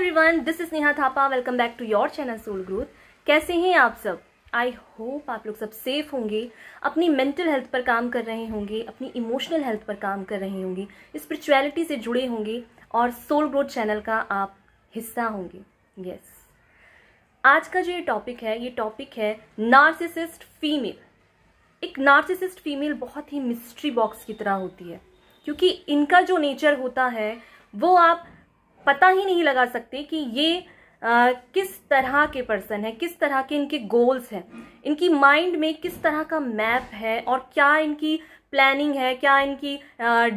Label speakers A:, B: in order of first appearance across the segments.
A: Everyone this is Neha Thapa welcome back to your channel soul growth कैसे हैं आप सब आई होप आप लोग सब सेफ होंगे अपनी मेंटल हेल्थ पर काम कर रहे होंगे अपनी इमोशनल हेल्थ पर काम कर रहे होंगे स्पिरिचुअलिटी से जुड़े होंगे और सोल ग्रोथ चैनल का आप हिस्सा होंगे यस yes. आज का जो ये टॉपिक है ये टॉपिक है नार्सिसिस्ट फीमेल एक नार्सिसिस्ट फीमेल बहुत ही मिस्ट्री बॉक्स की तरह होती है क्योंकि इनका जो नेचर होता है वो आप पता ही नहीं लगा सकते कि ये आ, किस तरह के पर्सन है किस तरह के इनके गोल्स हैं इनकी माइंड में किस तरह का मैप है और क्या इनकी प्लानिंग है क्या इनकी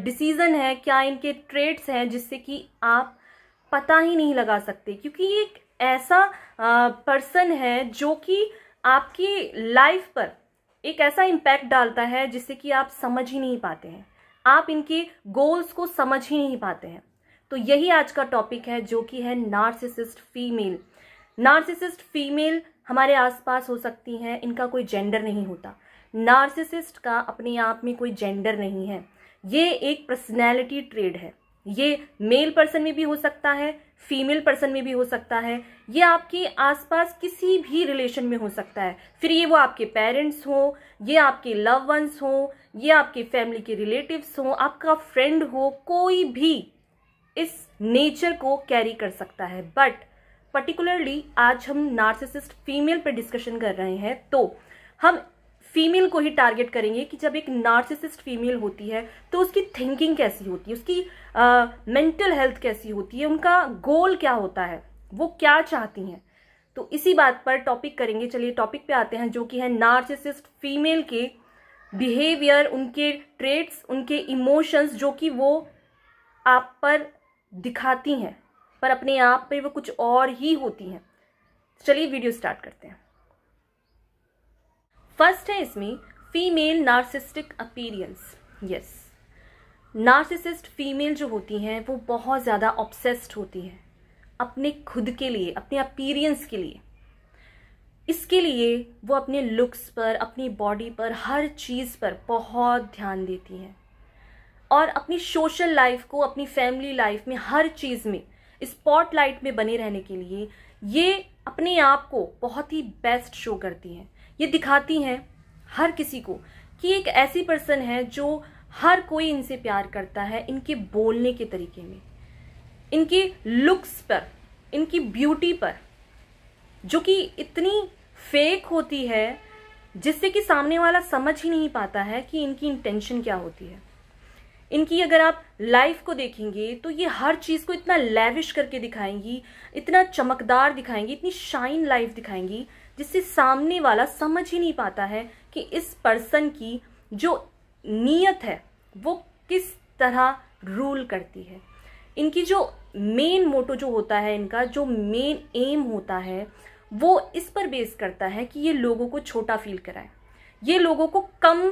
A: डिसीज़न है क्या इनके ट्रेड्स हैं जिससे कि आप पता ही नहीं लगा सकते क्योंकि ये एक ऐसा पर्सन है जो कि आपकी लाइफ पर एक ऐसा इम्पैक्ट डालता है जिससे कि आप समझ ही नहीं पाते हैं आप इनके गोल्स को समझ ही नहीं पाते हैं तो यही आज का टॉपिक है जो कि है नार्सिसिस्ट फीमेल नार्सिसिस्ट फीमेल हमारे आसपास हो सकती हैं इनका कोई जेंडर नहीं होता नार्सिसिस्ट का अपने आप में कोई जेंडर नहीं है ये एक पर्सनैलिटी ट्रेड है ये मेल पर्सन में भी हो सकता है फीमेल पर्सन में भी हो सकता है ये आपके आसपास किसी भी रिलेशन में हो सकता है फिर ये वो आपके पेरेंट्स हों ये आपके लव वंस हों ये आपके फैमिली के रिलेटिव्स हों आपका फ्रेंड हो कोई भी इस नेचर को कैरी कर सकता है बट पर्टिकुलरली आज हम नार्सिसिस्ट फीमेल पर डिस्कशन कर रहे हैं तो हम फीमेल को ही टारगेट करेंगे कि जब एक नार्सिसिस्ट फीमेल होती है तो उसकी थिंकिंग कैसी होती है उसकी मेंटल uh, हेल्थ कैसी होती है उनका गोल क्या होता है वो क्या चाहती हैं तो इसी बात पर टॉपिक करेंगे चलिए टॉपिक पे आते हैं जो कि है नार्सिसिस्ट फीमेल के बिहेवियर उनके ट्रेट्स उनके इमोशंस जो कि वो आप पर दिखाती हैं पर अपने आप पर वो कुछ और ही होती हैं चलिए वीडियो स्टार्ट करते हैं फर्स्ट है इसमें female narcissistic appearance yes narcissist female जो होती हैं वो बहुत ज़्यादा ऑब्सेस्ड होती हैं अपने खुद के लिए अपने अपीरियंस के लिए इसके लिए वो अपने लुक्स पर अपनी बॉडी पर हर चीज़ पर बहुत ध्यान देती हैं और अपनी सोशल लाइफ को अपनी फैमिली लाइफ में हर चीज़ में स्पॉटलाइट में बने रहने के लिए ये अपने आप को बहुत ही बेस्ट शो करती हैं ये दिखाती हैं हर किसी को कि एक ऐसी पर्सन है जो हर कोई इनसे प्यार करता है इनके बोलने के तरीके में इनके लुक्स पर इनकी ब्यूटी पर जो कि इतनी फेक होती है जिससे कि सामने वाला समझ ही नहीं पाता है कि इनकी इंटेंशन क्या होती है इनकी अगर आप लाइफ को देखेंगे तो ये हर चीज़ को इतना लेविश करके दिखाएंगी इतना चमकदार दिखाएंगी इतनी शाइन लाइफ दिखाएंगी जिससे सामने वाला समझ ही नहीं पाता है कि इस पर्सन की जो नीयत है वो किस तरह रूल करती है इनकी जो मेन मोटो जो होता है इनका जो मेन एम होता है वो इस पर बेस करता है कि ये लोगों को छोटा फील कराए ये लोगों को कम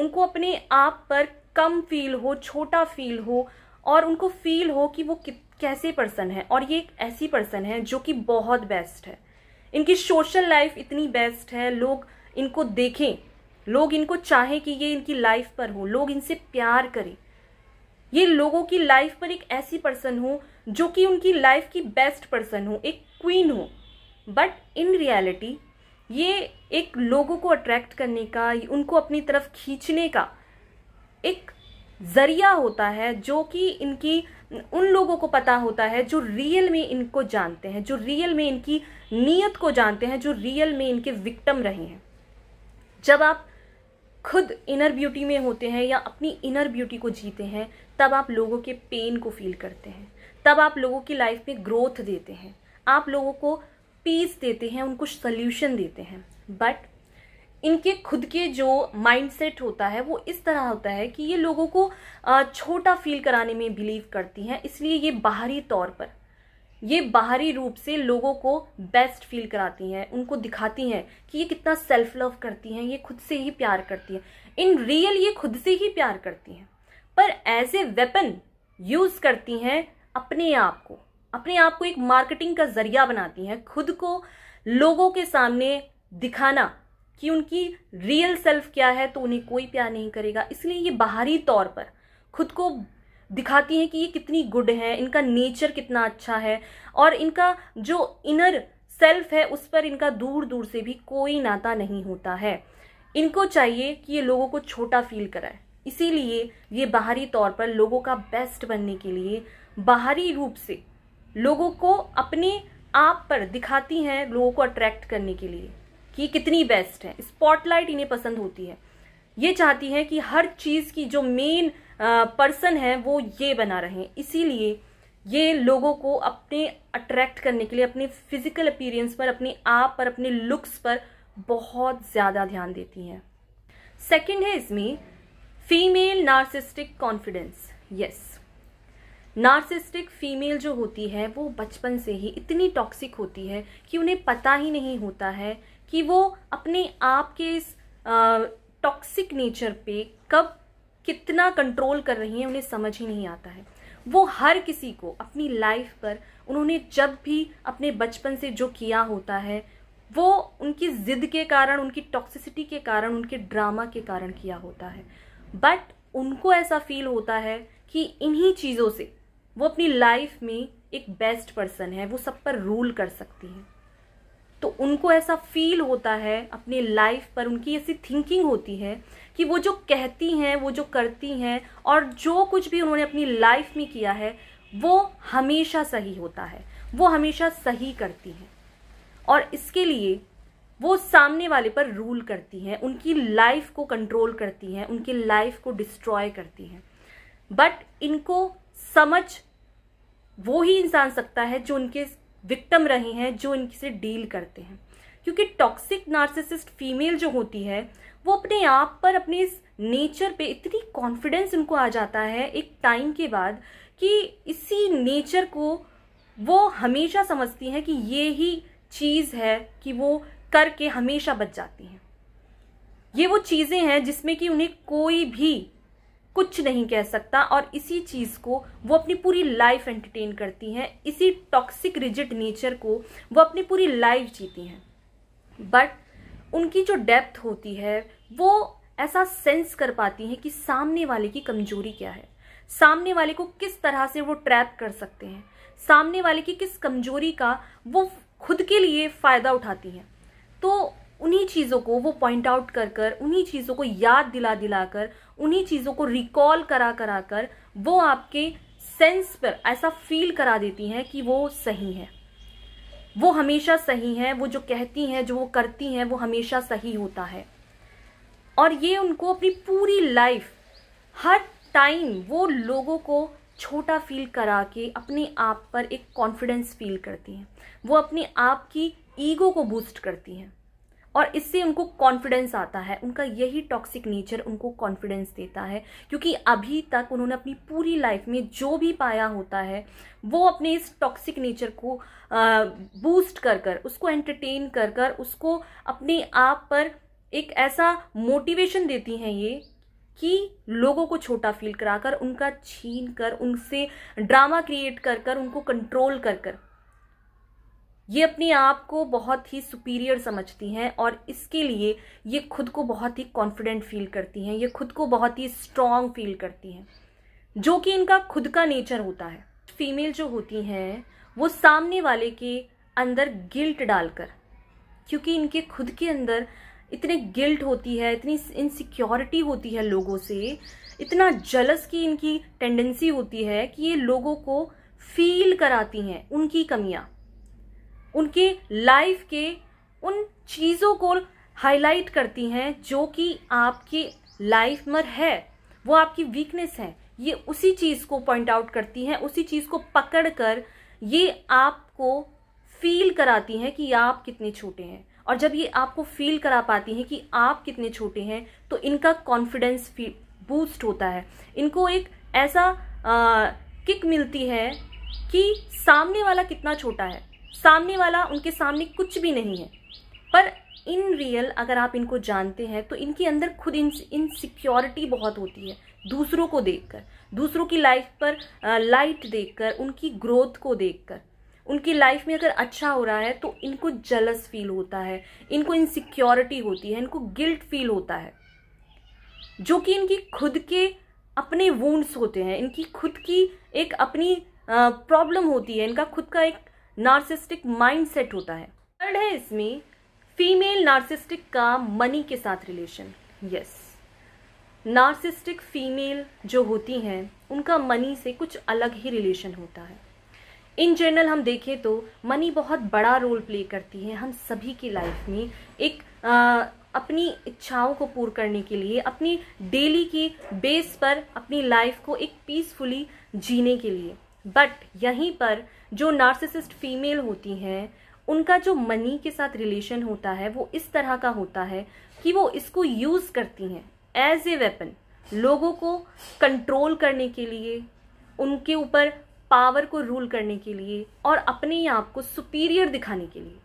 A: उनको अपने आप पर कम फील हो छोटा फील हो और उनको फील हो कि वो कैसे पर्सन है और ये एक ऐसी पर्सन है जो कि बहुत बेस्ट है इनकी सोशल लाइफ इतनी बेस्ट है लोग इनको देखें लोग इनको चाहें कि ये इनकी लाइफ पर हो लोग इनसे प्यार करें ये लोगों की लाइफ पर एक ऐसी पर्सन हो जो कि उनकी लाइफ की बेस्ट पर्सन हो एक क्वीन हो बट इन रियलिटी ये एक लोगों को अट्रैक्ट करने का उनको अपनी तरफ खींचने का एक जरिया होता है जो कि इनकी उन लोगों को पता होता है जो रियल में इनको जानते हैं जो रियल में इनकी नीयत को जानते हैं जो रियल में इनके विक्टम रहे हैं जब आप खुद इनर ब्यूटी में होते हैं या अपनी इनर ब्यूटी को जीते हैं तब आप लोगों के पेन को फील करते हैं तब आप लोगों की लाइफ में ग्रोथ देते हैं आप लोगों को पीस देते हैं उनको सल्यूशन देते हैं बट इनके खुद के जो माइंडसेट होता है वो इस तरह होता है कि ये लोगों को छोटा फील कराने में बिलीव करती हैं इसलिए ये बाहरी तौर पर ये बाहरी रूप से लोगों को बेस्ट फील कराती हैं उनको दिखाती हैं कि ये कितना सेल्फ लव करती हैं ये खुद से ही प्यार करती हैं इन रियल ये खुद से ही प्यार करती हैं पर एज ए वेपन यूज़ करती हैं अपने आप को अपने आप को एक मार्केटिंग का जरिया बनाती हैं खुद को लोगों के सामने दिखाना कि उनकी रियल सेल्फ क्या है तो उन्हें कोई प्यार नहीं करेगा इसलिए ये बाहरी तौर पर खुद को दिखाती हैं कि ये कितनी गुड है इनका नेचर कितना अच्छा है और इनका जो इनर सेल्फ है उस पर इनका दूर दूर से भी कोई नाता नहीं होता है इनको चाहिए कि ये लोगों को छोटा फील कराए इसीलिए ये बाहरी तौर पर लोगों का बेस्ट बनने के लिए बाहरी रूप से लोगों को अपने आप पर दिखाती हैं लोगों को अट्रैक्ट करने के लिए कि कितनी बेस्ट है स्पॉटलाइट इन्हें पसंद होती है ये चाहती है कि हर चीज़ की जो मेन पर्सन है वो ये बना रहे इसीलिए ये लोगों को अपने अट्रैक्ट करने के लिए अपने फिजिकल अपीरियंस पर अपने आप पर अपने लुक्स पर बहुत ज़्यादा ध्यान देती हैं सेकंड है इसमें female narcissistic confidence yes narcissistic female जो होती है वो बचपन से ही इतनी टॉक्सिक होती है कि उन्हें पता ही नहीं होता है कि वो अपने आप के इस टॉक्सिक नेचर पे कब कितना कंट्रोल कर रही हैं उन्हें समझ ही नहीं आता है वो हर किसी को अपनी लाइफ पर उन्होंने जब भी अपने बचपन से जो किया होता है वो उनकी ज़िद के कारण उनकी टॉक्सिसिटी के कारण उनके ड्रामा के कारण किया होता है बट उनको ऐसा फील होता है कि इन्हीं चीज़ों से वो अपनी लाइफ में एक बेस्ट पर्सन है वो सब पर रूल कर सकती है तो उनको ऐसा फील होता है अपनी लाइफ पर उनकी ऐसी थिंकिंग होती है कि वो जो कहती हैं वो जो करती हैं और जो कुछ भी उन्होंने अपनी लाइफ में किया है वो हमेशा सही होता है वो हमेशा सही करती हैं और इसके लिए वो सामने वाले पर रूल करती हैं उनकी लाइफ को कंट्रोल करती हैं उनकी लाइफ को डिस्ट्रॉय करती हैं बट इनको समझ वो ही इंसान सकता है जो उनके विक्टम रहे हैं जो इनसे डील करते हैं क्योंकि टॉक्सिक नार्सिसिस्ट फीमेल जो होती है वो अपने आप पर अपने इस नेचर पे इतनी कॉन्फिडेंस उनको आ जाता है एक टाइम के बाद कि इसी नेचर को वो हमेशा समझती हैं कि ये ही चीज़ है कि वो करके हमेशा बच जाती हैं ये वो चीज़ें हैं जिसमें कि उन्हें कोई भी कुछ नहीं कह सकता और इसी चीज़ को वो अपनी पूरी लाइफ एंटरटेन करती हैं इसी टॉक्सिक रिजिड नेचर को वो अपनी पूरी लाइफ जीती हैं बट उनकी जो डेप्थ होती है वो ऐसा सेंस कर पाती हैं कि सामने वाले की कमजोरी क्या है सामने वाले को किस तरह से वो ट्रैप कर सकते हैं सामने वाले की किस कमजोरी का वो खुद के लिए फ़ायदा उठाती हैं तो उन्हीं चीज़ों को वो पॉइंट आउट कर कर उन्हीं चीज़ों को याद दिला दिला कर उन्हीं चीज़ों को रिकॉल करा करा कर वो आपके सेंस पर ऐसा फील करा देती हैं कि वो सही है वो हमेशा सही है वो जो कहती हैं जो वो करती हैं वो हमेशा सही होता है और ये उनको अपनी पूरी लाइफ हर टाइम वो लोगों को छोटा फील करा के अपने आप पर एक कॉन्फिडेंस फील करती हैं वो अपने आप की ईगो को बूस्ट करती हैं और इससे उनको कॉन्फिडेंस आता है उनका यही टॉक्सिक नेचर उनको कॉन्फिडेंस देता है क्योंकि अभी तक उन्होंने अपनी पूरी लाइफ में जो भी पाया होता है वो अपने इस टॉक्सिक नेचर को बूस्ट कर कर उसको एंटरटेन कर कर उसको अपने आप पर एक ऐसा मोटिवेशन देती हैं ये कि लोगों को छोटा फील कराकर उनका छीन कर उनसे ड्रामा क्रिएट कर कर उनको कंट्रोल कर कर ये अपने आप को बहुत ही सुपीरियर समझती हैं और इसके लिए ये खुद को बहुत ही कॉन्फिडेंट फील करती हैं ये खुद को बहुत ही स्ट्रांग फील करती हैं जो कि इनका खुद का नेचर होता है फीमेल जो होती हैं वो सामने वाले के अंदर गिल्ट डालकर क्योंकि इनके खुद के अंदर इतने गिल्ट होती है इतनी इनसिक्योरिटी होती है लोगों से इतना जलस की इनकी टेंडेंसी होती है कि ये लोगों को फील कराती हैं उनकी कमियाँ उनके लाइफ के उन चीज़ों को हाईलाइट करती हैं जो कि आपकी लाइफ में है वो आपकी वीकनेस है ये उसी चीज़ को पॉइंट आउट करती हैं उसी चीज़ को पकड़ कर ये आपको फील कराती हैं कि आप कितने छोटे हैं और जब ये आपको फील करा पाती हैं कि आप कितने छोटे हैं तो इनका कॉन्फिडेंस बूस्ट होता है इनको एक ऐसा आ, किक मिलती है कि सामने वाला कितना छोटा है सामने वाला उनके सामने कुछ भी नहीं है पर इन रियल अगर आप इनको जानते हैं तो इनके अंदर खुद इन इनसिक्योरिटी बहुत होती है दूसरों को देखकर दूसरों की लाइफ पर लाइट देखकर उनकी ग्रोथ को देखकर उनकी लाइफ में अगर अच्छा हो रहा है तो इनको जलस फील होता है इनको इनसिक्योरिटी होती है इनको गिल्ट फील होता है जो कि इनकी खुद के अपने वूंड्स होते हैं इनकी खुद की एक अपनी प्रॉब्लम होती है इनका खुद का एक नार्सिस्टिक माइंडसेट होता है थर्ड है इसमें फीमेल नार्सिस्टिक का मनी के साथ रिलेशन यस नार्सिस्टिक फीमेल जो होती हैं उनका मनी से कुछ अलग ही रिलेशन होता है इन जनरल हम देखें तो मनी बहुत बड़ा रोल प्ले करती है हम सभी की लाइफ में एक आ, अपनी इच्छाओं को पूर्ण करने के लिए अपनी डेली की बेस पर अपनी लाइफ को एक पीसफुली जीने के लिए बट यहीं पर जो नार्सिसिस्ट फीमेल होती हैं उनका जो मनी के साथ रिलेशन होता है वो इस तरह का होता है कि वो इसको यूज़ करती हैं एज ए वेपन लोगों को कंट्रोल करने के लिए उनके ऊपर पावर को रूल करने के लिए और अपने आप को सुपीरियर दिखाने के लिए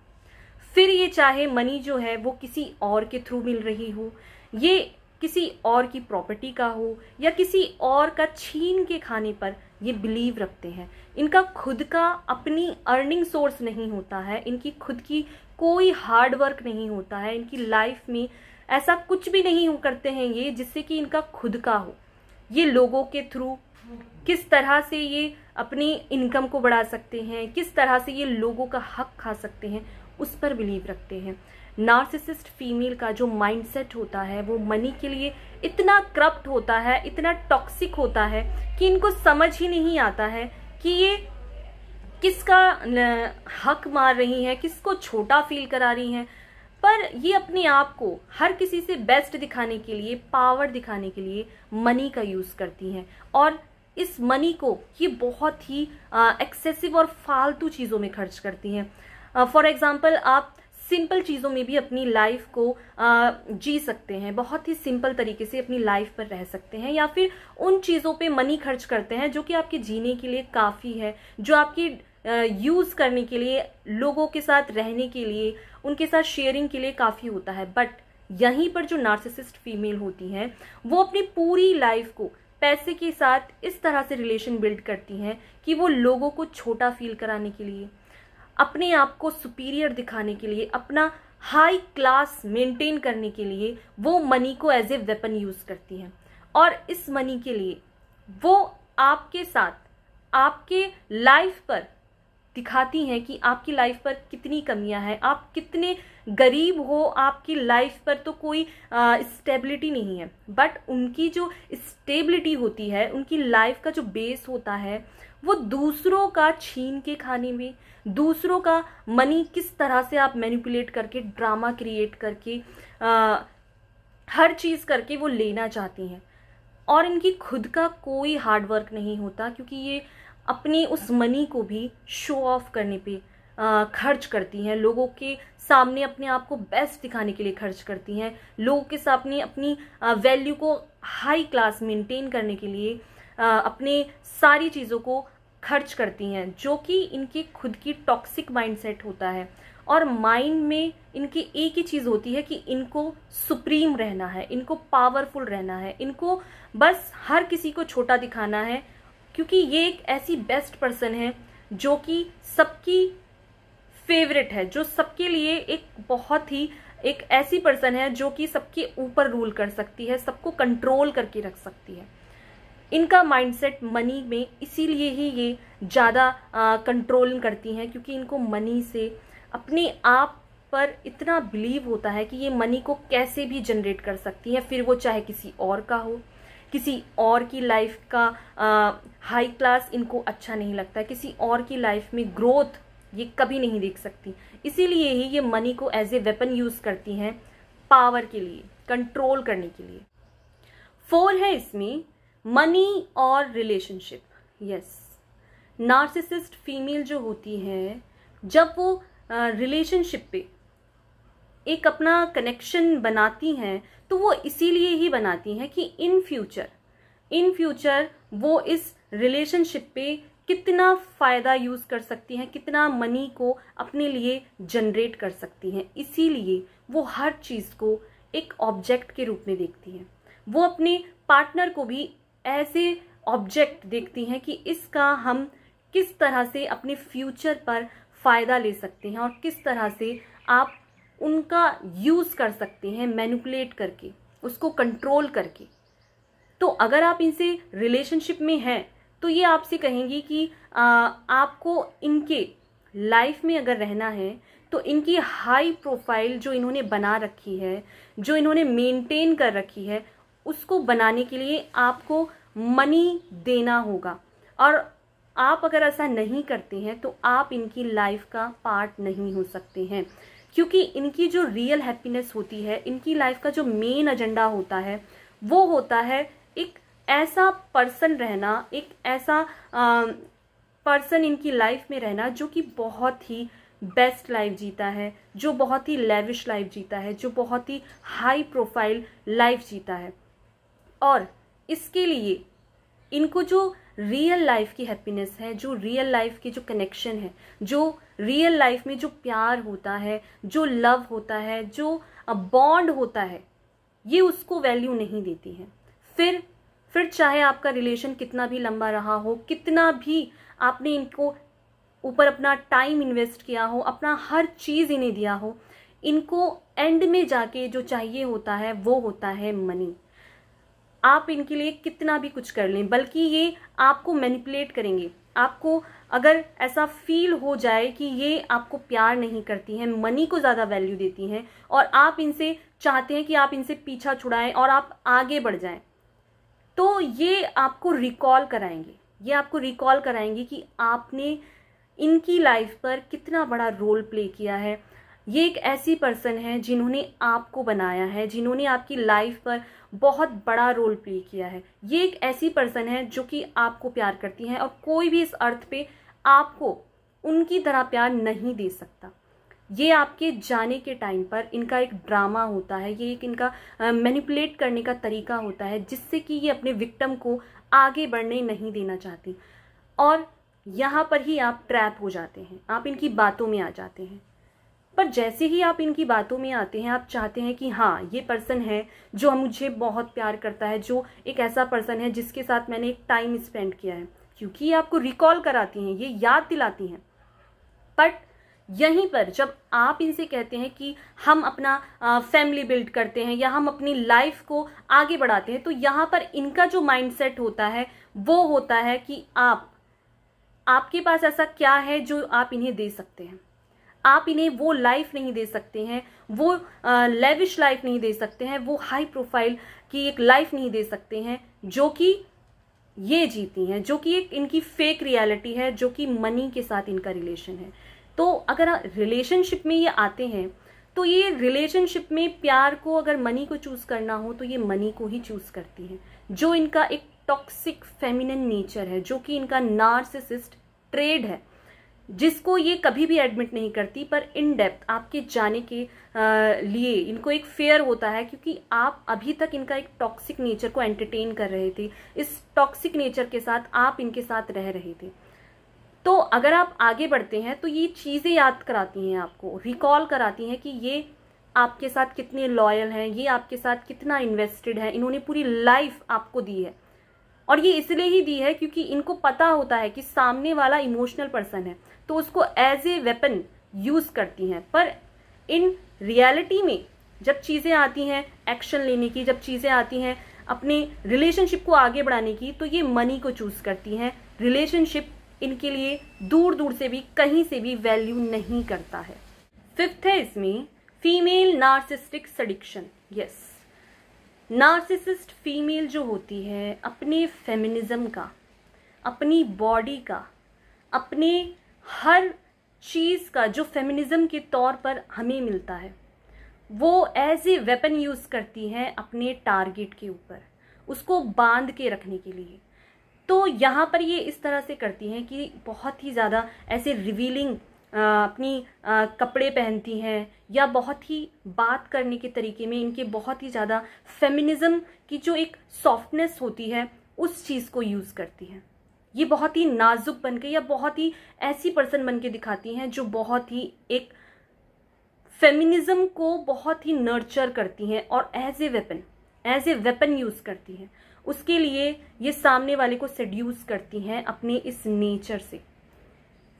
A: फिर ये चाहे मनी जो है वो किसी और के थ्रू मिल रही हो ये किसी और की प्रॉपर्टी का हो या किसी और का छीन के खाने पर ये बिलीव रखते हैं इनका खुद का अपनी अर्निंग सोर्स नहीं होता है इनकी खुद की कोई हार्ड वर्क नहीं होता है इनकी लाइफ में ऐसा कुछ भी नहीं करते हैं ये जिससे कि इनका खुद का हो ये लोगों के थ्रू किस तरह से ये अपनी इनकम को बढ़ा सकते हैं किस तरह से ये लोगों का हक खा सकते हैं उस पर बिलीव रखते हैं नार्सिसिस्ट फीमेल का जो माइंडसेट होता है वो मनी के लिए इतना करप्ट होता है इतना टॉक्सिक होता है कि इनको समझ ही नहीं आता है कि ये किसका हक मार रही हैं किसको छोटा फील करा रही हैं पर ये अपने आप को हर किसी से बेस्ट दिखाने के लिए पावर दिखाने के लिए मनी का यूज़ करती हैं और इस मनी को ये बहुत ही एक्सेसिव और फालतू चीज़ों में खर्च करती हैं फॉर एग्ज़ाम्पल आप सिंपल चीज़ों में भी अपनी लाइफ को जी सकते हैं बहुत ही सिंपल तरीके से अपनी लाइफ पर रह सकते हैं या फिर उन चीज़ों पे मनी खर्च करते हैं जो कि आपके जीने के लिए काफ़ी है जो आपकी यूज़ करने के लिए लोगों के साथ रहने के लिए उनके साथ शेयरिंग के लिए काफ़ी होता है बट यहीं पर जो नार्सिसिस्ट फीमेल होती हैं वो अपनी पूरी लाइफ को पैसे के साथ इस तरह से रिलेशन बिल्ड करती हैं कि वो लोगों को छोटा फील कराने के लिए अपने आप को सुपीरियर दिखाने के लिए अपना हाई क्लास मेंटेन करने के लिए वो मनी को एज ए वेपन यूज करती हैं और इस मनी के लिए वो आपके साथ आपके लाइफ पर दिखाती हैं कि आपकी लाइफ पर कितनी कमियां हैं आप कितने गरीब हो आपकी लाइफ पर तो कोई स्टेबिलिटी नहीं है बट उनकी जो स्टेबिलिटी होती है उनकी लाइफ का जो बेस होता है वो दूसरों का छीन के खाने में दूसरों का मनी किस तरह से आप मैनिपुलेट करके ड्रामा क्रिएट करके आ, हर चीज़ करके वो लेना चाहती हैं और इनकी खुद का कोई हार्डवर्क नहीं होता क्योंकि ये अपनी उस मनी को भी शो ऑफ करने पे खर्च करती हैं लोगों के सामने अपने आप को बेस्ट दिखाने के लिए खर्च करती हैं लोगों के सामने अपनी वैल्यू को हाई क्लास मेंटेन करने के लिए अपने सारी चीज़ों को खर्च करती हैं जो कि इनके खुद की टॉक्सिक माइंडसेट होता है और माइंड में इनकी एक ही चीज़ होती है कि इनको सुप्रीम रहना है इनको पावरफुल रहना है इनको बस हर किसी को छोटा दिखाना है क्योंकि ये एक ऐसी बेस्ट पर्सन है जो कि सबकी फेवरेट है जो सबके लिए एक बहुत ही एक ऐसी पर्सन है जो कि सबके ऊपर रूल कर सकती है सबको कंट्रोल करके रख सकती है इनका माइंडसेट मनी में इसीलिए ही ये ज़्यादा कंट्रोल करती हैं क्योंकि इनको मनी से अपने आप पर इतना बिलीव होता है कि ये मनी को कैसे भी जनरेट कर सकती हैं फिर वो चाहे किसी और का हो किसी और की लाइफ का हाई क्लास इनको अच्छा नहीं लगता किसी और की लाइफ में ग्रोथ ये कभी नहीं देख सकती इसीलिए ही ये मनी को एज ए वेपन यूज़ करती हैं पावर के लिए कंट्रोल करने के लिए फोर है इसमें मनी और रिलेशनशिप यस नार्सिसिस्ट फीमेल जो होती है जब वो रिलेशनशिप पे एक अपना कनेक्शन बनाती हैं तो वो इसीलिए ही बनाती हैं कि इन फ्यूचर इन फ्यूचर वो इस रिलेशनशिप पे कितना फ़ायदा यूज़ कर सकती हैं कितना मनी को अपने लिए जनरेट कर सकती हैं इसीलिए वो हर चीज़ को एक ऑब्जेक्ट के रूप में देखती हैं वो अपने पार्टनर को भी ऐसे ऑब्जेक्ट देखती हैं कि इसका हम किस तरह से अपने फ्यूचर पर फ़ायदा ले सकते हैं और किस तरह से आप उनका यूज़ कर सकते हैं मैनिकुलेट करके उसको कंट्रोल करके तो अगर आप इनसे रिलेशनशिप में हैं तो ये आपसे कहेंगी कि आ, आपको इनके लाइफ में अगर रहना है तो इनकी हाई प्रोफाइल जो इन्होंने बना रखी है जो इन्होंने मेंटेन कर रखी है उसको बनाने के लिए आपको मनी देना होगा और आप अगर ऐसा नहीं करते हैं तो आप इनकी लाइफ का पार्ट नहीं हो सकते हैं क्योंकि इनकी जो रियल हैप्पीनेस होती है इनकी लाइफ का जो मेन एजेंडा होता है वो होता है एक ऐसा पर्सन रहना एक ऐसा पर्सन इनकी लाइफ में रहना जो कि बहुत ही बेस्ट लाइफ जीता है जो बहुत ही लेविश लाइफ जीता है जो बहुत ही हाई प्रोफाइल लाइफ जीता है और इसके लिए इनको जो रियल लाइफ की हैप्पीनेस है जो रियल लाइफ की जो कनेक्शन है जो रियल लाइफ में जो प्यार होता है जो लव होता है जो बॉन्ड होता है ये उसको वैल्यू नहीं देती है फिर फिर चाहे आपका रिलेशन कितना भी लंबा रहा हो कितना भी आपने इनको ऊपर अपना टाइम इन्वेस्ट किया हो अपना हर चीज़ इन्हें दिया हो इनको एंड में जाके जो चाहिए होता है वो होता है मनी आप इनके लिए कितना भी कुछ कर लें बल्कि ये आपको मैनिपुलेट करेंगे आपको अगर ऐसा फील हो जाए कि ये आपको प्यार नहीं करती हैं मनी को ज़्यादा वैल्यू देती हैं और आप इनसे चाहते हैं कि आप इनसे पीछा छुड़ाएं और आप आगे बढ़ जाएं तो ये आपको रिकॉल कराएंगे ये आपको रिकॉल कराएंगे कि आपने इनकी लाइफ पर कितना बड़ा रोल प्ले किया है ये एक ऐसी पर्सन है जिन्होंने आपको बनाया है जिन्होंने आपकी लाइफ पर बहुत बड़ा रोल प्ले किया है ये एक ऐसी पर्सन है जो कि आपको प्यार करती है और कोई भी इस अर्थ पे आपको उनकी तरह प्यार नहीं दे सकता ये आपके जाने के टाइम पर इनका एक ड्रामा होता है ये एक इनका मैनिपुलेट करने का तरीका होता है जिससे कि ये अपने विक्टम को आगे बढ़ने नहीं देना चाहती और यहाँ पर ही आप ट्रैप हो जाते हैं आप इनकी बातों में आ जाते हैं पर जैसे ही आप इनकी बातों में आते हैं आप चाहते हैं कि हाँ ये पर्सन है जो मुझे बहुत प्यार करता है जो एक ऐसा पर्सन है जिसके साथ मैंने एक टाइम स्पेंड किया है क्योंकि ये आपको रिकॉल कराती हैं ये याद दिलाती हैं बट यहीं पर जब आप इनसे कहते हैं कि हम अपना फैमिली बिल्ड करते हैं या हम अपनी लाइफ को आगे बढ़ाते हैं तो यहाँ पर इनका जो माइंडसेट होता है वो होता है कि आप आपके पास ऐसा क्या है जो आप इन्हें दे सकते हैं आप इन्हें वो लाइफ नहीं दे सकते हैं वो लेविश लाइफ नहीं दे सकते हैं वो हाई प्रोफाइल की एक लाइफ नहीं दे सकते हैं जो कि ये जीती हैं जो कि एक इनकी फेक रियलिटी है जो कि मनी के साथ इनका रिलेशन है तो अगर रिलेशनशिप में ये आते हैं तो ये रिलेशनशिप में प्यार को अगर मनी को चूज़ करना हो तो ये मनी को ही चूज़ करती है जो इनका एक टॉक्सिक फेमिनन नेचर है जो कि इनका नार्सिसिस्ट ट्रेड है जिसको ये कभी भी एडमिट नहीं करती पर इन डेप्थ आपके जाने के लिए इनको एक फेयर होता है क्योंकि आप अभी तक इनका एक टॉक्सिक नेचर को एंटरटेन कर रहे थे इस टॉक्सिक नेचर के साथ आप इनके साथ रह रहे थे तो अगर आप आगे बढ़ते हैं तो ये चीज़ें याद कराती हैं आपको रिकॉल कराती हैं कि ये आपके साथ कितने लॉयल हैं ये आपके साथ कितना इन्वेस्टेड है इन्होंने पूरी लाइफ आपको दी है और ये इसलिए ही दी है क्योंकि इनको पता होता है कि सामने वाला इमोशनल पर्सन है तो उसको एज ए वेपन यूज़ करती हैं पर इन रियलिटी में जब चीज़ें आती हैं एक्शन लेने की जब चीज़ें आती हैं अपने रिलेशनशिप को आगे बढ़ाने की तो ये मनी को चूज़ करती हैं रिलेशनशिप इनके लिए दूर दूर से भी कहीं से भी वैल्यू नहीं करता है फिफ्थ है इसमें female narcissistic seduction yes narcissist female जो होती है अपने फेमिनिज्म का अपनी बॉडी का अपने हर चीज़ का जो फेमिनिज़म के तौर पर हमें मिलता है वो एज ए वेपन यूज़ करती हैं अपने टारगेट के ऊपर उसको बांध के रखने के लिए तो यहाँ पर ये इस तरह से करती हैं कि बहुत ही ज़्यादा ऐसे रिवीलिंग अपनी कपड़े पहनती हैं या बहुत ही बात करने के तरीके में इनके बहुत ही ज़्यादा फेमिनिज़म की जो एक सॉफ्टनेस होती है उस चीज़ को यूज़ करती हैं ये बहुत ही नाजुक बन के या बहुत ही ऐसी पर्सन बन के दिखाती हैं जो बहुत ही एक फेमिनिज्म को बहुत ही नर्चर करती हैं और as a weapon as a weapon use करती हैं उसके लिए ये सामने वाले को सड्यूस करती हैं अपने इस नेचर से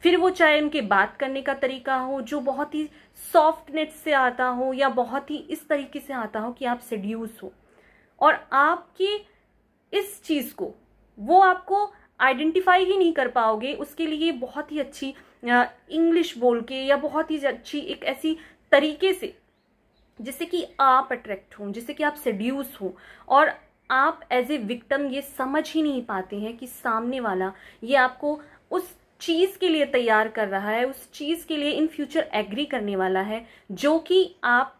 A: फिर वो चाहे उनके बात करने का तरीका हो जो बहुत ही सॉफ्टनेट से आता हो या बहुत ही इस तरीके से आता हो कि आप सड्यूस हो और आपकी इस चीज़ को वो आपको आइडेंटिफाई ही नहीं कर पाओगे उसके लिए बहुत ही अच्छी इंग्लिश बोल के या बहुत ही अच्छी एक ऐसी तरीके से जिससे कि आप अट्रैक्ट हों जिससे कि आप सड्यूस हों और आप एज ए विक्टम ये समझ ही नहीं पाते हैं कि सामने वाला ये आपको उस चीज़ के लिए तैयार कर रहा है उस चीज़ के लिए इन फ्यूचर एग्री करने वाला है जो कि आप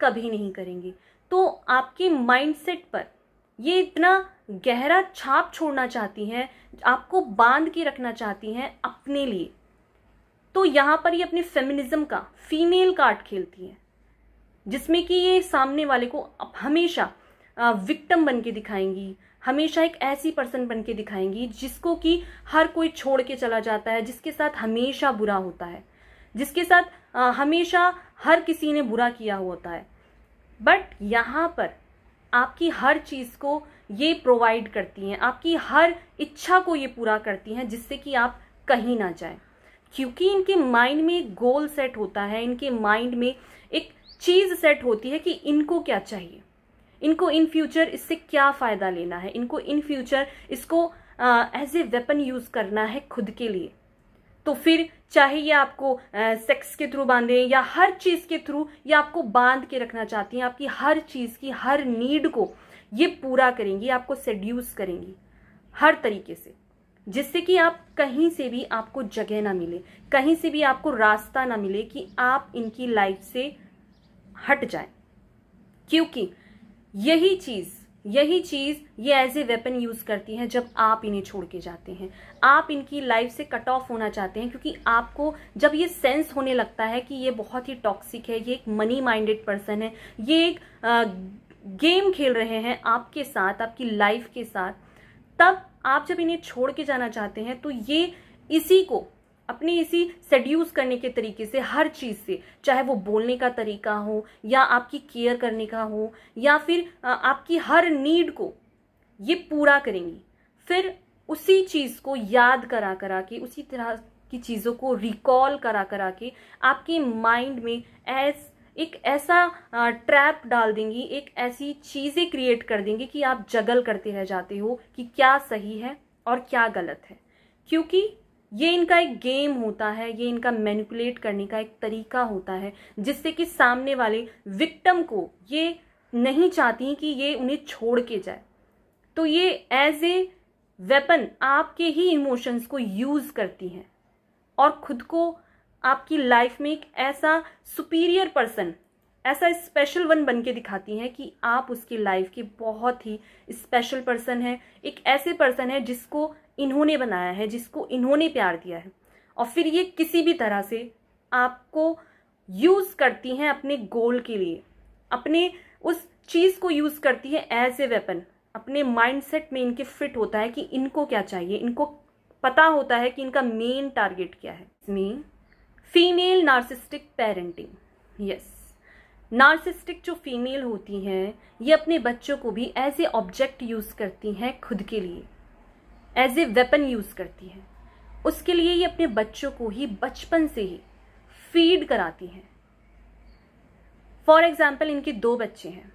A: कभी नहीं करेंगे तो आपके माइंडसेट पर ये इतना गहरा छाप छोड़ना चाहती हैं आपको बांध के रखना चाहती हैं अपने लिए तो यहाँ पर ये अपने फेमिनिज्म का फीमेल कार्ड खेलती हैं जिसमें कि ये सामने वाले को हमेशा विक्टम बन के दिखाएंगी हमेशा एक ऐसी पर्सन बन के दिखाएंगी जिसको कि हर कोई छोड़ के चला जाता है जिसके साथ हमेशा बुरा होता है जिसके साथ हमेशा हर किसी ने बुरा किया होता है बट यहाँ पर आपकी हर चीज़ को ये प्रोवाइड करती हैं आपकी हर इच्छा को ये पूरा करती हैं जिससे कि आप कहीं ना जाए क्योंकि इनके माइंड में एक गोल सेट होता है इनके माइंड में एक चीज़ सेट होती है कि इनको क्या चाहिए इनको इन फ्यूचर इससे क्या फ़ायदा लेना है इनको इन फ्यूचर इसको एज ए वेपन यूज़ करना है खुद के लिए तो फिर चाहे ये आपको सेक्स के थ्रू बांधे या हर चीज़ के थ्रू ये आपको बांध के रखना चाहती हैं आपकी हर चीज़ की हर नीड को ये पूरा करेंगी आपको सेड्यूस करेंगी हर तरीके से जिससे कि आप कहीं से भी आपको जगह ना मिले कहीं से भी आपको रास्ता ना मिले कि आप इनकी लाइफ से हट जाए क्योंकि यही चीज़ यही चीज ये एज ए वेपन यूज करती है जब आप इन्हें छोड़ के जाते हैं आप इनकी लाइफ से कट ऑफ होना चाहते हैं क्योंकि आपको जब ये सेंस होने लगता है कि ये बहुत ही टॉक्सिक है ये एक मनी माइंडेड पर्सन है ये एक गेम खेल रहे हैं आपके साथ आपकी लाइफ के साथ तब आप जब इन्हें छोड़ के जाना चाहते हैं तो ये इसी को अपने इसी सेड्यूस करने के तरीके से हर चीज़ से चाहे वो बोलने का तरीका हो या आपकी केयर करने का हो या फिर आपकी हर नीड को ये पूरा करेंगी फिर उसी चीज़ को याद करा करा के उसी तरह की चीज़ों को रिकॉल करा करा के आपके माइंड में एस एक ऐसा ट्रैप डाल देंगी एक ऐसी चीज़ें क्रिएट कर देंगी कि आप जगल करते रह जाते हो कि क्या सही है और क्या गलत है क्योंकि ये इनका एक गेम होता है ये इनका मैनिपुलेट करने का एक तरीका होता है जिससे कि सामने वाले विक्टम को ये नहीं चाहती कि ये उन्हें छोड़ के जाए तो ये एज ए वेपन आपके ही इमोशंस को यूज़ करती हैं और खुद को आपकी लाइफ में एक ऐसा सुपीरियर पर्सन ऐसा स्पेशल वन बन के दिखाती हैं कि आप उसकी लाइफ के बहुत ही स्पेशल पर्सन हैं एक ऐसे पर्सन है जिसको इन्होंने बनाया है जिसको इन्होंने प्यार दिया है और फिर ये किसी भी तरह से आपको यूज़ करती हैं अपने गोल के लिए अपने उस चीज़ को यूज़ करती है एज ए वेपन अपने माइंडसेट में इनके फिट होता है कि इनको क्या चाहिए इनको पता होता है कि इनका मेन टारगेट क्या है इसमें female narcissistic parenting yes narcissistic जो फीमेल होती हैं ये अपने बच्चों को भी एज ए ऑब्जेक्ट यूज़ करती हैं खुद के लिए एज ए वेपन यूज़ करती हैं उसके लिए ये अपने बच्चों को ही बचपन से ही फीड कराती हैं फॉर एग्ज़ाम्पल इनके दो बच्चे हैं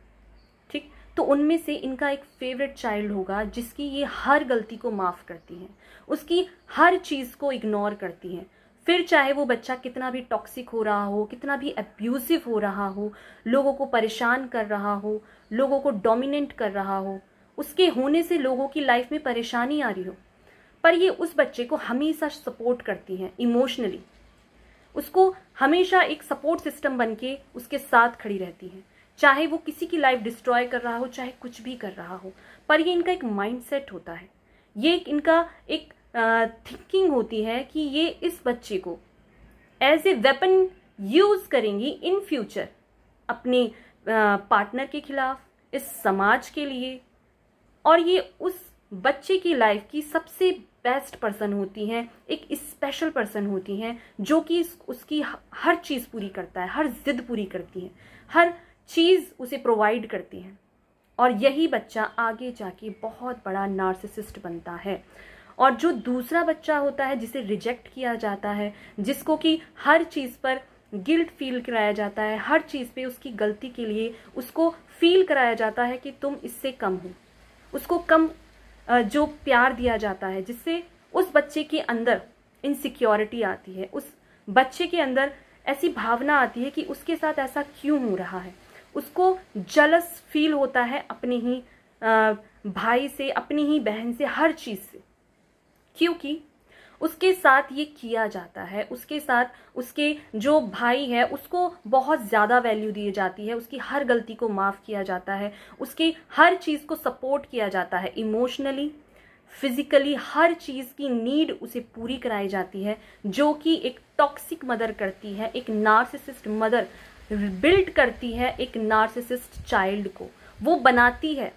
A: ठीक तो उनमें से इनका एक फेवरेट चाइल्ड होगा जिसकी ये हर गलती को माफ़ करती हैं उसकी हर चीज़ को इग्नोर करती हैं फिर चाहे वो बच्चा कितना भी टॉक्सिक हो रहा हो कितना भी अब्यूसिव हो रहा हो लोगों को परेशान कर रहा हो लोगों को डोमिनेंट कर रहा हो उसके होने से लोगों की लाइफ में परेशानी आ रही हो पर ये उस बच्चे को हमेशा सपोर्ट करती हैं इमोशनली उसको हमेशा एक सपोर्ट सिस्टम बन के उसके साथ खड़ी रहती है चाहे वो किसी की लाइफ डिस्ट्रॉय कर रहा हो चाहे कुछ भी कर रहा हो पर ये इनका एक माइंडसेट होता है ये इनका एक थिंकिंग होती है कि ये इस बच्चे को एज ए वेपन यूज़ करेंगी इन फ्यूचर अपने पार्टनर के खिलाफ इस समाज के लिए और ये उस बच्चे की लाइफ की सबसे बेस्ट पर्सन होती हैं एक स्पेशल पर्सन होती हैं जो कि उसकी हर चीज़ पूरी करता है हर जिद पूरी करती है हर चीज़ उसे प्रोवाइड करती है और यही बच्चा आगे जाके बहुत बड़ा नार्सिसिस्ट बनता है और जो दूसरा बच्चा होता है जिसे रिजेक्ट किया जाता है जिसको कि हर चीज़ पर गिल्ट फील कराया जाता है हर चीज़ पे उसकी गलती के लिए उसको फील कराया जाता है कि तुम इससे कम हो उसको कम जो प्यार दिया जाता है जिससे उस बच्चे के अंदर इनसिक्योरिटी आती है उस बच्चे के अंदर ऐसी भावना आती है कि उसके साथ ऐसा क्यों हो रहा है उसको जलस फील होता है अपने ही भाई से अपनी ही बहन से हर चीज़ से क्योंकि उसके साथ ये किया जाता है उसके साथ उसके जो भाई है उसको बहुत ज़्यादा वैल्यू दी जाती है उसकी हर गलती को माफ़ किया जाता है उसकी हर चीज़ को सपोर्ट किया जाता है इमोशनली फिजिकली हर चीज़ की नीड उसे पूरी कराई जाती है जो कि एक टॉक्सिक मदर करती है एक नार्सिसिस्ट मदर बिल्ड करती है एक नार्सिसिस्ट चाइल्ड को वो बनाती है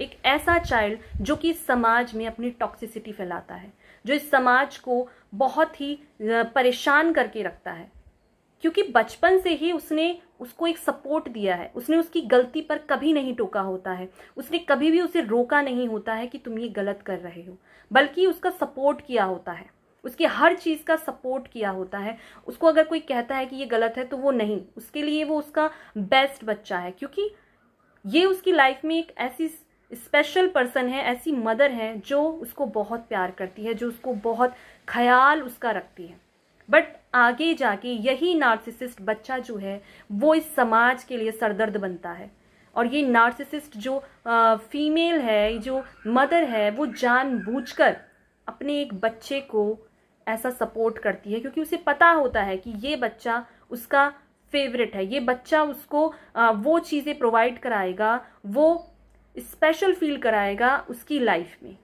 A: एक ऐसा चाइल्ड जो कि समाज में अपनी टॉक्सिसिटी फैलाता है जो इस समाज को बहुत ही परेशान करके रखता है क्योंकि बचपन से ही उसने उसको एक सपोर्ट दिया है उसने उसकी गलती पर कभी नहीं टोका होता है उसने कभी भी उसे रोका नहीं होता है कि तुम ये गलत कर रहे हो बल्कि उसका सपोर्ट किया होता है उसके हर चीज़ का सपोर्ट किया होता है उसको अगर कोई कहता है कि ये गलत है तो वो नहीं उसके लिए वो उसका बेस्ट बच्चा है क्योंकि ये उसकी लाइफ में एक ऐसी स्पेशल पर्सन है ऐसी मदर है जो उसको बहुत प्यार करती है जो उसको बहुत ख्याल उसका रखती है बट आगे जाके यही नार्सिसिस्ट बच्चा जो है वो इस समाज के लिए सरदर्द बनता है और ये नार्सिसिस्ट जो फीमेल है जो मदर है वो जानबूझकर अपने एक बच्चे को ऐसा सपोर्ट करती है क्योंकि उसे पता होता है कि ये बच्चा उसका फेवरेट है ये बच्चा उसको वो चीज़ें प्रोवाइड कराएगा वो स्पेशल फील कराएगा उसकी लाइफ में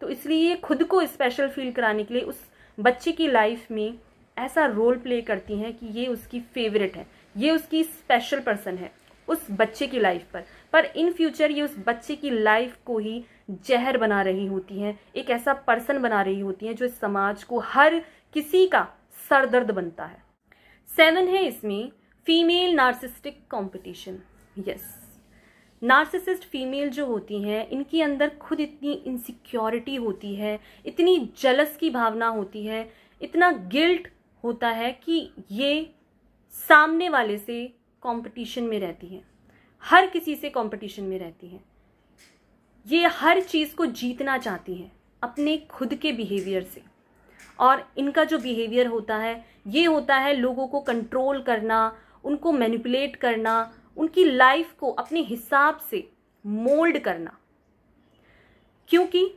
A: तो इसलिए खुद को स्पेशल फील कराने के लिए उस बच्चे की लाइफ में ऐसा रोल प्ले करती हैं कि ये उसकी फेवरेट है ये उसकी स्पेशल पर्सन है उस बच्चे की लाइफ पर पर इन फ्यूचर ये उस बच्चे की लाइफ को ही जहर बना रही होती हैं एक ऐसा पर्सन बना रही होती हैं जो इस समाज को हर किसी का सरदर्द बनता है सेवन है इसमें female narcissistic competition yes narcissist female जो होती हैं इनके अंदर खुद इतनी इनसिक्योरिटी होती है इतनी जलस की भावना होती है इतना गिल्ट होता है कि ये सामने वाले से कंपटीशन में रहती हैं हर किसी से कंपटीशन में रहती हैं ये हर चीज़ को जीतना चाहती हैं अपने खुद के बिहेवियर से और इनका जो बिहेवियर होता है ये होता है लोगों को कंट्रोल करना उनको मैनिपुलेट करना उनकी लाइफ को अपने हिसाब से मोल्ड करना क्योंकि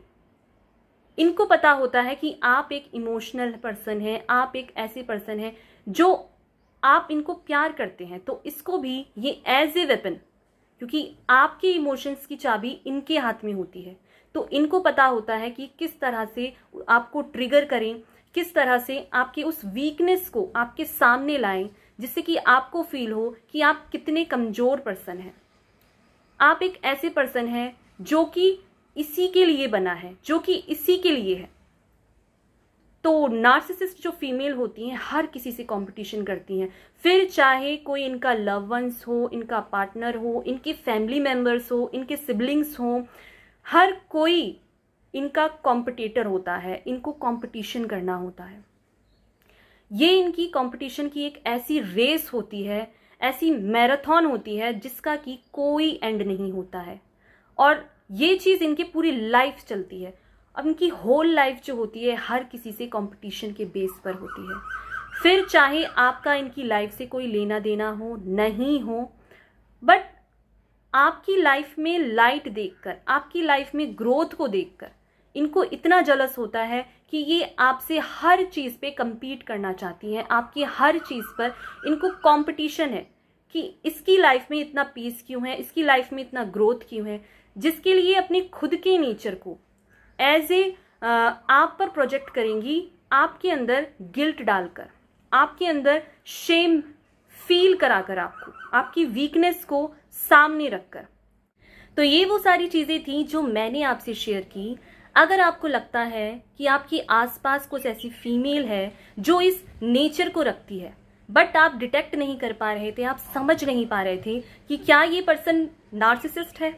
A: इनको पता होता है कि आप एक इमोशनल पर्सन हैं आप एक ऐसे पर्सन हैं जो आप इनको प्यार करते हैं तो इसको भी ये एज ए वेपन क्योंकि आपके इमोशंस की चाबी इनके हाथ में होती है तो इनको पता होता है कि किस तरह से आपको ट्रिगर करें किस तरह से आपके उस वीकनेस को आपके सामने लाएं जिससे कि आपको फील हो कि आप कितने कमज़ोर पर्सन हैं आप एक ऐसे पर्सन हैं जो कि इसी के लिए बना है जो कि इसी के लिए है तो नार्सिसिस्ट जो फीमेल होती हैं हर किसी से कंपटीशन करती हैं फिर चाहे कोई इनका लव वंस हो इनका पार्टनर हो इनके फैमिली मेम्बर्स हो इनके सिबलिंग्स हो हर कोई इनका कॉम्पिटिटर होता है इनको कंपटीशन करना होता है ये इनकी कंपटीशन की एक ऐसी रेस होती है ऐसी मैराथन होती है जिसका कि कोई एंड नहीं होता है और ये चीज़ इनकी पूरी लाइफ चलती है अब इनकी होल लाइफ जो होती है हर किसी से कंपटीशन के बेस पर होती है फिर चाहे आपका इनकी लाइफ से कोई लेना देना हो नहीं हो बट आपकी लाइफ में लाइट देखकर आपकी लाइफ में ग्रोथ को देखकर इनको इतना जलस होता है कि ये आपसे हर चीज़ पे कम्पीट करना चाहती हैं आपकी हर चीज़ पर इनको कंपटीशन है कि इसकी लाइफ में इतना पीस क्यों है इसकी लाइफ में इतना ग्रोथ क्यों है जिसके लिए अपने खुद के नेचर को एज ए आप पर प्रोजेक्ट करेंगी आपके अंदर गिल्ट डालकर आपके अंदर शेम फील कराकर आपको आपकी वीकनेस को सामने रखकर तो ये वो सारी चीज़ें थी जो मैंने आपसे शेयर की अगर आपको लगता है कि आपके आसपास कुछ ऐसी फीमेल है जो इस नेचर को रखती है बट आप डिटेक्ट नहीं कर पा रहे थे आप समझ नहीं पा रहे थे कि क्या ये पर्सन नार्सिसिस्ट है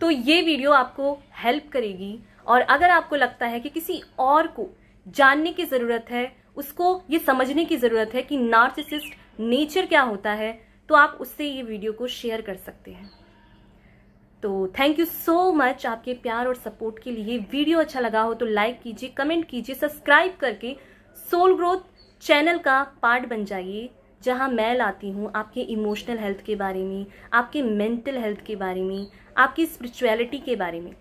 A: तो ये वीडियो आपको हेल्प करेगी और अगर आपको लगता है कि किसी और को जानने की ज़रूरत है उसको ये समझने की ज़रूरत है कि नार्सिसिस्ट नेचर क्या होता है तो आप उससे ये वीडियो को शेयर कर सकते हैं तो थैंक यू सो मच आपके प्यार और सपोर्ट के लिए वीडियो अच्छा लगा हो तो लाइक कीजिए कमेंट कीजिए सब्सक्राइब करके सोल ग्रोथ चैनल का पार्ट बन जाइए जहाँ मैं लाती हूँ आपके इमोशनल हेल्थ के बारे में आपके मेंटल हेल्थ के बारे में आपकी स्पिरिचुअलिटी के बारे में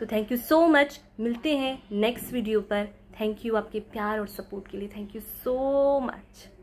A: तो थैंक यू सो मच मिलते हैं नेक्स्ट वीडियो पर थैंक यू आपके प्यार और सपोर्ट के लिए थैंक यू सो मच